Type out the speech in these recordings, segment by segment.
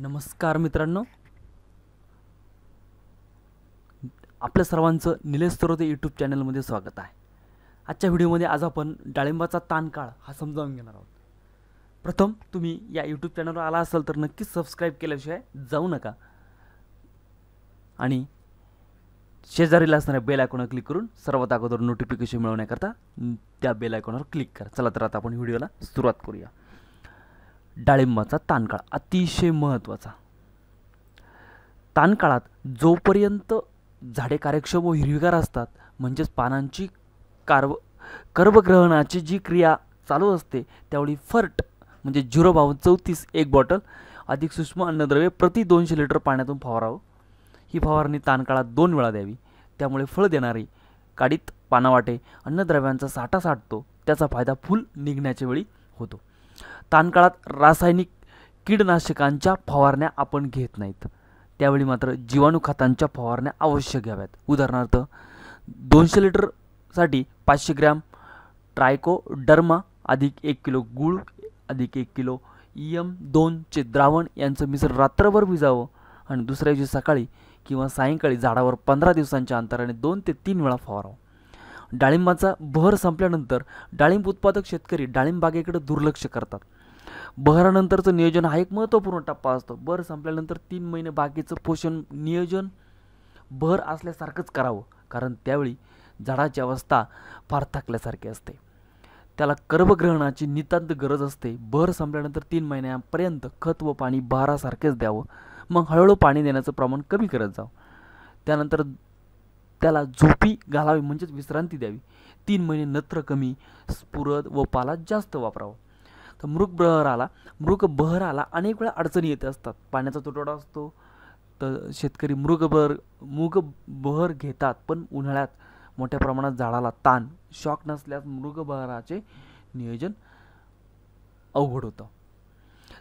नमस्कार मित्रांनो आपल्या सर्वांचं निलेश सरोदे यूट्यूब चॅनलमध्ये स्वागत आहे आजच्या व्हिडिओमध्ये आज आपण डाळिंबाचा ताणकाळ हा समजावून घेणार आहोत प्रथम तुम्ही या यूट्यूब चॅनलवर आला असाल तर नक्कीच सबस्क्राईब केल्याशिवाय जाऊ नका आणि शेजारीला असणाऱ्या बेल आयकॉनवर क्लिक करून सर्वात अगोदर नोटिफिकेशन मिळवण्याकरता त्या बेल आयकॉनवर क्लिक करा चला तर आता आपण व्हिडिओला सुरुवात करूया डाळिंबाचा तानकाळ अतिशय महत्त्वाचा तानकाळात जोपर्यंत झाडे कार्यक्षम व हिरवीगार असतात म्हणजेच पानांची कार्व कर्वग्रहणाची जी क्रिया चालू असते त्यावेळी फर्ट म्हणजे झिरो बावन्न चौतीस एक बॉटल अधिक सूक्ष्म अन्नद्रव्य प्रति दोनशे लिटर पाण्यातून फवारावं ही फवारणी तानकाळात दोन वेळा द्यावी त्यामुळे फळ देणारी काडीत पानावाटे अन्नद्रव्यांचा साठा साठतो त्याचा फायदा फुल निघण्याच्या वेळी होतो ताणकाळात रासायनिक कीडनाशकांच्या फवारण्या आपण घेत नाहीत त्यावेळी मात्र जीवाणू खतांच्या फवारण्या अवश्य घ्याव्यात उदाहरणार्थ दोनशे लिटरसाठी पाचशे ग्रॅम ट्रायकोडर्मा अधिक एक किलो गूळ अधिक एक किलो यम दोनचे द्रावण यांचं मिश्र रात्रभर भिजावं आणि दुसऱ्या दिवशी सकाळी किंवा सायंकाळी झाडावर पंधरा दिवसांच्या अंतराने दोन ते तीन वेळा फवारावं डाळिंबाचा बहर संपल्यानंतर डाळिंब उत्पादक शेतकरी डाळिंब बागेकडे दुर्लक्ष करतात बहरानंतरचं नियोजन हा एक महत्त्वपूर्ण टप्पा असतो बहर संपल्यानंतर तीन महिने बागेचं पोषण नियोजन बहर असल्यासारखंच करावं कारण त्यावेळी झाडाची अवस्था फार थकल्यासारखी असते त्याला कर्भग्रहणाची नितांत गरज असते बहर संपल्यानंतर तीन महिन्यापर्यंत खत व पाणी बहारासारखेच द्यावं मग हळूहळू पाणी देण्याचं प्रमाण कमी करत जावं त्यानंतर त्याला झोपी घालावी म्हणजेच विश्रांती द्यावी तीन महिने नत्र कमी स्फुरद व पाला जास्त वापरावा तर मृग बहराला मृग बहराला अनेक वेळा अडचणी येत असतात पाण्याचा तुटवडा असतो तर शेतकरी मृग बहर मृग बहर घेतात पण उन्हाळ्यात मोठ्या प्रमाणात झाडाला ताण शॉक नसल्यास मृग बहराचे नियोजन अवघड होतं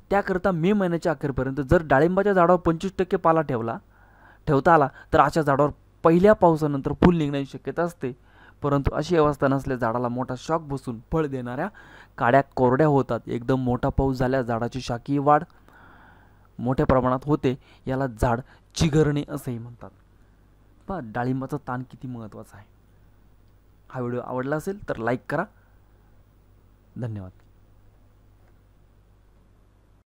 त्याकरता मे महिन्याच्या अखेरपर्यंत जर डाळिंबाच्या झाडावर पंचवीस टक्के पाला ठेवला ठेवता आला तर अशा झाडावर पहिल्या पावसानंतर फुल निघण्याची शक्यता असते परंतु अशी अवस्था नसल्यास झाडाला मोठा शॉक बसून फळ देणाऱ्या काड्या कोरड्या होतात एकदम मोठा पाऊस झाल्या झाडाची शाकीय वाढ मोठ्या प्रमाणात होते याला झाड चिघरणे असंही म्हणतात पहा डाळिंबाचा ताण किती महत्त्वाचा आहे हा व्हिडिओ आवडला असेल तर लाईक करा धन्यवाद